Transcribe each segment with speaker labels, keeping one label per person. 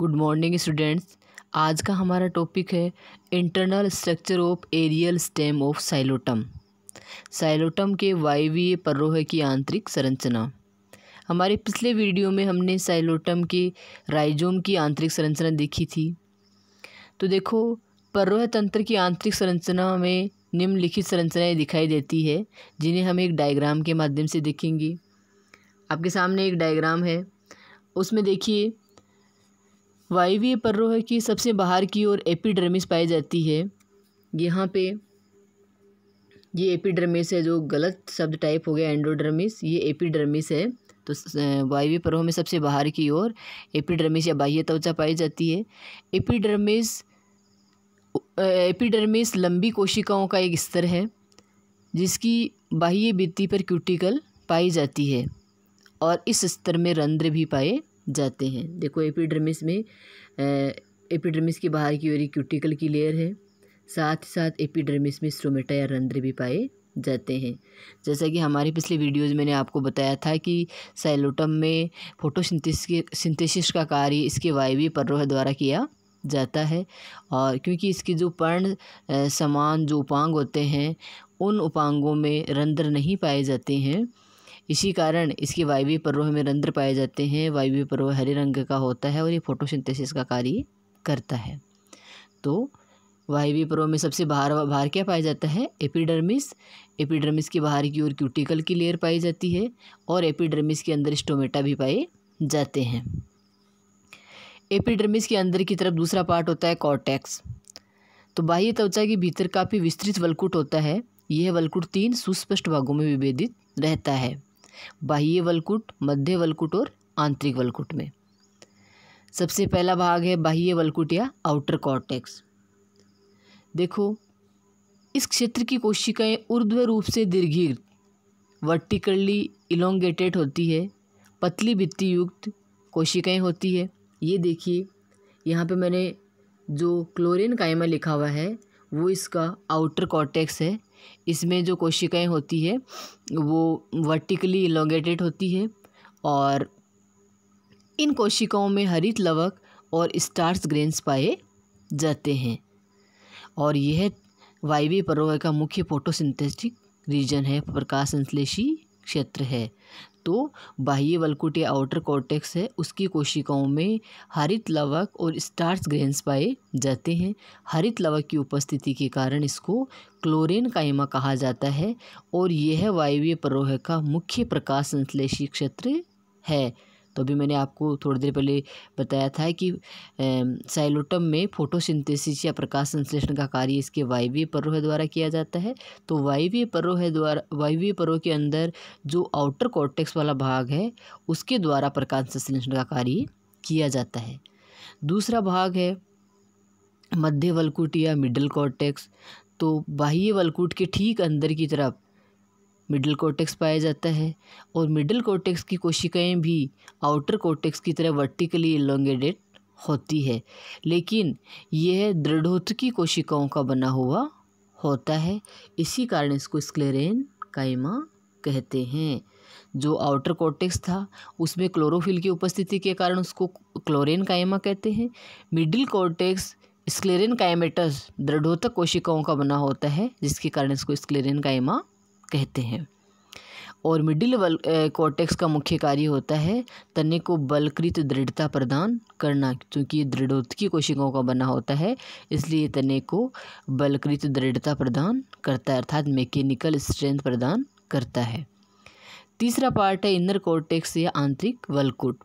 Speaker 1: good morning students आज का हमारा टॉपिक है internal structure of aerial stem of psilotum psilotum के वायवीय पर्रोह की आंतरिक संरचना हमारे पिछले वीडियो में हमने साइलोटम के राइजोम की आंतरिक संरचना देखी थी तो देखो पर्रोह तंत्र की आंतरिक संरचना में निम्नलिखित संरचनाएँ दिखाई देती है जिन्हें हम एक डायग्राम के माध्यम से देखेंगे आपके सामने एक डायग्राम है उसमें देखिए वायवीय पर्रोह की सबसे बाहर की ओर एपिडर्मिस पाई जाती है यहाँ पे ये एपिडर्मिस है जो गलत शब्द टाइप हो गया एंडोडर्मिस ये एपिडर्मिस है तो वायवीय पर्रोह में सबसे बाहर की ओर एपिडर्मिस या बाह्य त्वचा पाई जाती है एपिडर्मिस एपिडर्मिस लंबी कोशिकाओं का एक स्तर है जिसकी बाह्य भित्ति पर क्यूटिकल पाई जाती है और इस स्तर में रंध्र भी पाए जाते हैं देखो एपिड्रमिस में एपिड्रमिस के बाहर की ओर क्यूटिकल की लेयर है साथ ही साथ एपिड्रमिस में स्ट्रोमेटा या रंध्र भी पाए जाते हैं जैसा कि हमारे पिछले वीडियोज मैंने आपको बताया था कि साइलोटम में फोटो के सिंथेसिस का कार्य इसके वायवीय पर्रोह द्वारा किया जाता है और क्योंकि इसके जो पर्ण समान जो उपांग होते हैं उन उपांगों में रंध्र नहीं पाए जाते हैं इसी कारण इसके वायवीय पर्व में रंध्र पाए जाते हैं वायवीय पर्व हरे रंग का होता है और ये फोटोसिंथेसिस का कार्य करता है तो वायवीय पर्व में सबसे बाहर बाहर क्या पाया जाता है एपिडर्मिस एपिडर्मिस के बाहर की ओर क्यूटिकल की लेयर पाई जाती है और एपिडर्मिस के अंदर स्टोमेटा भी पाए जाते हैं एपिडर्मिस के अंदर की तरफ दूसरा पार्ट होता है कॉर्टेक्स तो बाह्य त्वचा के भीतर काफ़ी विस्तृत वलकुट होता है यह वलकुट तीन सुस्पष्ट भागों में विभेदित रहता है बाह्य वलकुट मध्य वलकुट और आंतरिक वलकुट में सबसे पहला भाग है बाह्य वलकुट या आउटर कॉर्टेक्स देखो इस क्षेत्र की कोशिकाएं ऊर्ध्व रूप से दीर्घित वर्टिकली इलोंगेटेड होती है पतली भित्ती युक्त कोशिकाएं होती है ये देखिए यहाँ पे मैंने जो क्लोरीन कायमा लिखा हुआ है वो इसका आउटर कॉर्टेक्स है इसमें जो कोशिकाएं होती है वो वर्टिकली इलोंगेटेड होती है और इन कोशिकाओं में हरित लवक और स्टार्स ग्रेन्स पाए जाते हैं और यह वायवी पर्व का मुख्य फोटोसिंथेटिक रीजन है प्रकाश संश्लेषी क्षेत्र है तो बाह्य वलकुट या आउटर कॉर्टेक्स है उसकी कोशिकाओं में हरित लवक और स्टार्च ग्रेन्स पाए जाते हैं हरित लवक की उपस्थिति के कारण इसको क्लोरीन कायमा कहा जाता है और यह वायवीय परोह का मुख्य प्रकाश संश्लेषी क्षेत्र है तो अभी मैंने आपको थोड़ी देर पहले बताया था कि साइलोटम में फोटोसिंथेसिस या प्रकाश संश्लेषण का कार्य इसके वायवीय पर्व द्वारा किया जाता है तो वायवीय परोह द्वारा वायवीय परोह के अंदर जो आउटर कॉर्टेक्स वाला भाग है उसके द्वारा प्रकाश संश्लेषण का कार्य किया जाता है दूसरा भाग है मध्य वलकुट या मिडल कॉर्टेक्स तो बाह्य वलकुट के ठीक अंदर की तरफ मिडिल कोटेक्स पाया जाता है और मिडिल कोटेक्स की कोशिकाएं भी आउटर कोटेक्स की तरह वर्टिकली एलोंगेटेड होती है लेकिन यह की कोशिकाओं का बना हुआ होता है इसी कारण इसको स्क्लेरेन काइमा कहते हैं जो आउटर कोर्टेक्स था उसमें क्लोरोफिल की उपस्थिति के कारण उसको क्लोरेन कायमा कहते हैं मिडिल कोर्टेक्स स्क्लेरेन कायमेटस दृढ़ोतक कोशिकाओं का बना होता है जिसके कारण इसको स्क्लेरेन कायमा कहते हैं और मिडिल वल कॉटेक्स का मुख्य कार्य होता है तने को बलकृत दृढ़ता प्रदान करना क्योंकि ये दृढ़ोत्की कोशिकाओं का बना होता है इसलिए तने को बलकृत दृढ़ता प्रदान करता है अर्थात मैकेनिकल स्ट्रेंथ प्रदान करता है तीसरा पार्ट है इनर कॉर्टेक्स या आंतरिक वलकुट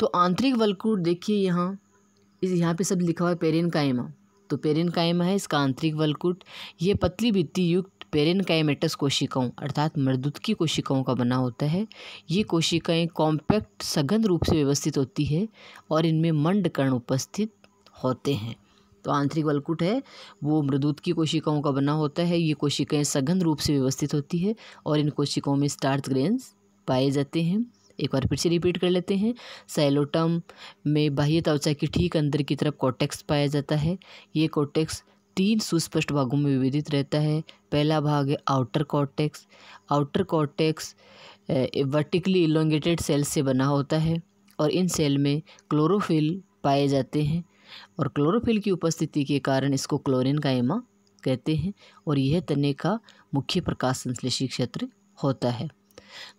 Speaker 1: तो आंतरिक वलकुट देखिए यहाँ इस यहाँ पे सब लिखा हुआ है पेरेन कायमा तो पेरेन कायमा है इसका आंतरिक वलकुट ये पतली भित्ति युक्त पेरेनकाइमेटस कोशिकाओं अर्थात मृदुत की कोशिकाओं का बना होता है ये कोशिकाएं कॉम्पैक्ट सघन रूप से व्यवस्थित होती है और इनमें मंड कर्ण उपस्थित होते हैं तो आंतरिक वलकुट है वो मृदूत की कोशिकाओं का बना होता है ये कोशिकाएं सघन रूप से व्यवस्थित होती है और इन कोशिकाओं में स्टार्च ग्रेन्स पाए जाते हैं एक बार फिर से रिपीट कर लेते हैं सैलोटम में बाह्य त्वचा के ठीक अंदर की तरफ कॉटेक्स पाया जाता है ये कॉटेक्स तीन सुस्पष्ट भागों में विभेदित रहता है पहला भाग है outer cortex outer cortex vertically elongated cell से बना होता है और इन सेल में क्लोरोफिल पाए जाते हैं और क्लोरोफिल की उपस्थिति के कारण इसको क्लोरिन का एमा कहते हैं और यह तने का मुख्य प्रकाश संश्लेषी क्षेत्र होता है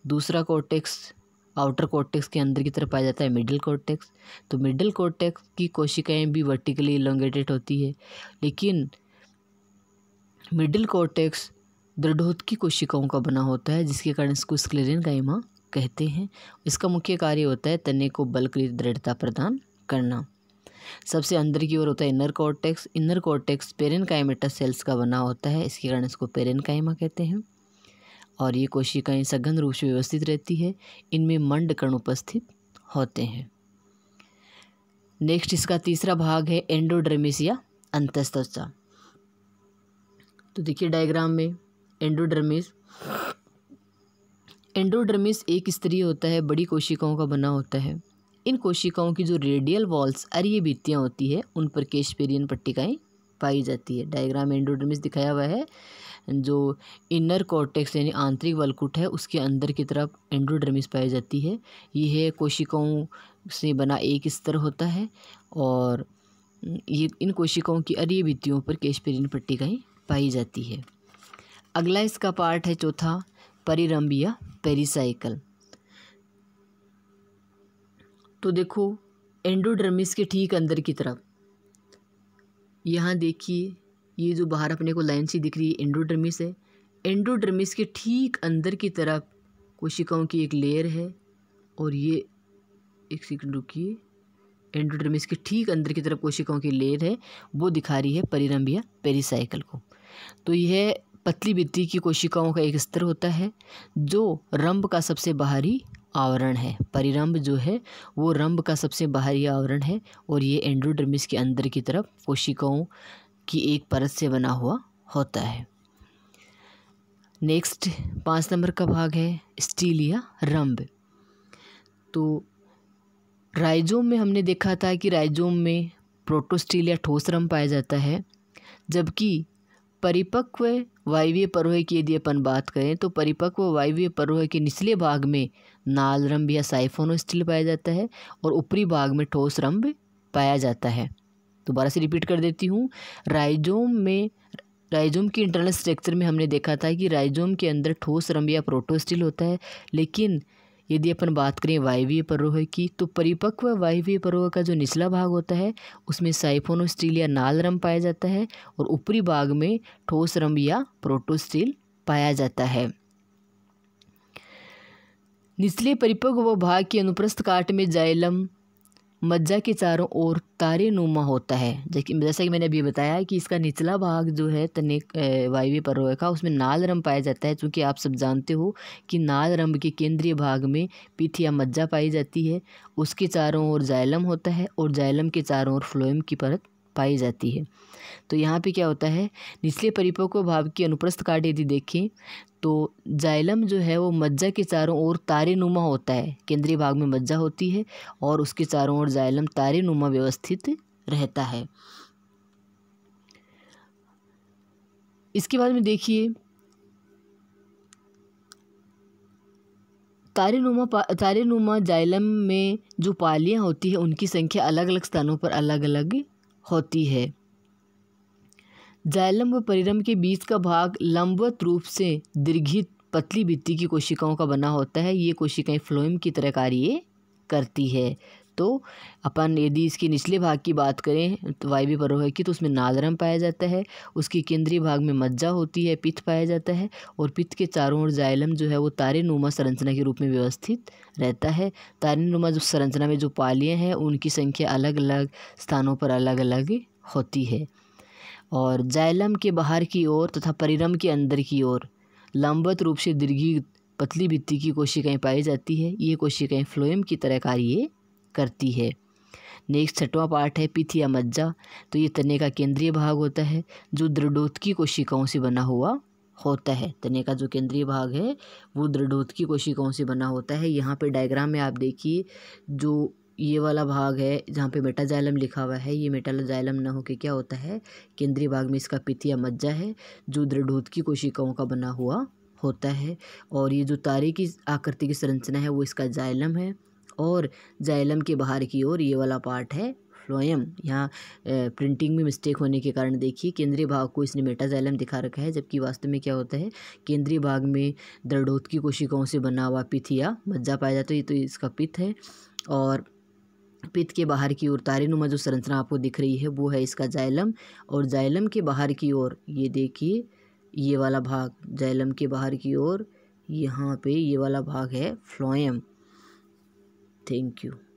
Speaker 1: दूसरा कॉर्टेक्स आउटर कोर्टेक्स के अंदर की तरफ पाया जाता है मिडिल कोर्टेक्स तो मिडिल कोर्टेक्स की कोशिकाएं भी वर्टिकली इलोंगेटेड होती है लेकिन मिडिल कोर्टेक्स दृढ़ोत की कोशिकाओं का बना होता है जिसके कारण इसको स्क्लेरियन गाइमा कहते हैं इसका मुख्य कार्य होता है तने को बल के लिए दृढ़ता प्रदान करना सबसे अंदर की ओर होता है इनर कॉर्टेक्स इनर कॉर्टेक्स पेरेन सेल्स का बना होता है इसके कारण इसको पेरेन कहते हैं और ये कोशिकाएं सघन रूप से व्यवस्थित रहती है इनमें मंड कण उपस्थित होते हैं नेक्स्ट इसका तीसरा भाग है एंडोड्रमिस या अंतस्तचा तो देखिए डायग्राम में एंडोड्रमिस एंडोड्रेमिस एक स्त्री होता है बड़ी कोशिकाओं का बना होता है इन कोशिकाओं की जो रेडियल वॉल्स अरिय भित्तियाँ होती है उन पर केशपेरियन पट्टिकाएँ पाई जाती है डायग्राम एंडोड्रमिस दिखाया हुआ है जो इनर कॉर्टेक्स यानी आंतरिक वलकुट है उसके अंदर की तरफ एंड्रोड्रमिस पाई जाती है यह कोशिकाओं से बना एक स्तर होता है और ये इन कोशिकाओं की अरीय भित्तियों पर केशपेरिन पट्टिकाएँ पाई जाती है अगला इसका पार्ट है चौथा या पेरिसाइकल तो देखो एंडोडर्मिस के ठीक अंदर की तरफ यहाँ देखिए ये जो बाहर अपने को लाइन सी दिख रही है एंडोडर्मिस है एंडोडर्मिस के ठीक अंदर की तरफ कोशिकाओं की एक लेयर है और ये एक सेकंड रुकिए एंडोडर्मिस के ठीक अंदर की तरफ कोशिकाओं की लेयर है वो दिखा रही है परिरंभिया पेरीसाइकिल को तो यह पतली भित्ति की कोशिकाओं का एक स्तर होता है जो रंब का सबसे बाहरी आवरण है परिरंभ जो है वो रंब का सबसे बाहरी आवरण है और ये एंडोडर्मिस के अंदर की तरफ कोशिकाओं की एक परत से बना हुआ होता है नेक्स्ट पाँच नंबर का भाग है स्टील या रंब तो राइजोम में हमने देखा था कि राइजोम में प्रोटोस्टील या ठोस रंब पाया जाता है जबकि परिपक्व वायवीय परोह की यदि अपन बात करें तो परिपक्व वायवीय परोह के निचले भाग में नाल रंब या साइफोनो स्टील पाया जाता है और ऊपरी भाग में ठोस रंब पाया जाता है दोबारा से रिपीट कर देती हूँ राइजोम में राइजोम की इंटरनल स्ट्रक्चर में हमने देखा था कि राइजोम के अंदर ठोस रंब या प्रोटोस्टिल होता है लेकिन यदि अपन बात करें वायवीय परोह की तो परिपक्व वायवीय परोह का जो निचला भाग होता है उसमें साइफोनोस्टील या नाल रम पाया जाता है और ऊपरी भाग में ठोस रंब या प्रोटोस्टील पाया जाता है निचले परिपक्व भाग के अनुप्रस्थ काट में जाइलम मज्जा के चारों ओर तारे नुमा होता है जैसा कि मैंने अभी बताया कि इसका निचला भाग जो है तने वायव्य पर्व का उसमें नाल रंग पाया जाता है क्योंकि आप सब जानते हो कि नाल रंग के केंद्रीय भाग में पीथिया मज्जा पाई जाती है उसके चारों ओर जायलम होता है और जायलम के चारों ओर फ्लोएम की परत पाई जाती है तो यहाँ पे क्या होता है निचले परिपक्व भाव की अनुप्रस्थ काट यदि देखें तो जाइलम जो है वो मज्जा के चारों ओर तारे नुमा होता है केंद्रीय भाग में मज्जा होती है और उसके चारों ओर जाइलम तारे नुमा व्यवस्थित रहता है इसके बाद में देखिए तारे नुमा तारे नुमा जाइलम में जो पालियाँ होती हैं उनकी संख्या अलग अलग स्थानों पर अलग अलग होती है जायलम व परिरम के बीच का भाग लंबवत रूप से दीर्घित पतली भित्ति की कोशिकाओं का बना होता है ये कोशिकाएं फ्लोएम की तरह कार्य करती है तो अपन यदि इसके निचले भाग की बात करें तो वायवी परोह की तो उसमें नादरम पाया जाता है उसके केंद्रीय भाग में मज्जा होती है पित्त पाया जाता है और पित्त के चारों ओर जाइलम जो है वो तारे नुमा संरचना के रूप में व्यवस्थित रहता है तारे नुमा जो संरचना में जो पालियाँ हैं उनकी संख्या अलग अलग स्थानों पर अलग अलग होती है और जाइलम के बाहर की ओर तथा परिरम के अंदर की ओर लंबत रूप से दीर्घी पतली भित्ती की कोशिकाएं पाई जाती है ये कोशिकाएं फ्लोएम की तरह कार्य करती है नेक्स्ट छठवां पार्ट है पिथिया मज्जा तो ये तने का केंद्रीय भाग होता है जो की कोशिकाओं से बना हुआ होता है तने का जो केंद्रीय भाग है वो की कोशिकाओं से बना होता है यहाँ पे डायग्राम में आप देखिए जो ये वाला भाग है जहाँ पे मेटाजाइलम लिखा हुआ है ये मेटाजाइलम न होके क्या होता है केंद्रीय भाग में इसका पित्त या मज्जा है जो दृढ़ की कोशिकाओं का बना हुआ होता है और ये जो तारे की आकृति की संरचना है वो इसका जाइलम है और जाइलम के बाहर की ओर ये वाला पार्ट है फ्लोएम यहाँ प्रिंटिंग में मिस्टेक होने के कारण देखिए केंद्रीय भाग को इसने मेटाजाइलम दिखा रखा है जबकि वास्तव में क्या होता है केंद्रीय भाग में दृढ़ोत की कोशिकाओं से बना हुआ पिथ या मज्जा पाया जाता है ये तो इसका पिथ है और पित्त के बाहर की ओर तारे नुमा जो संरचना आपको दिख रही है वो है इसका जाइलम और जाइलम के बाहर की ओर ये देखिए ये वाला भाग जाइलम के बाहर की ओर यहाँ पे ये वाला भाग है फ्लोएम थैंक यू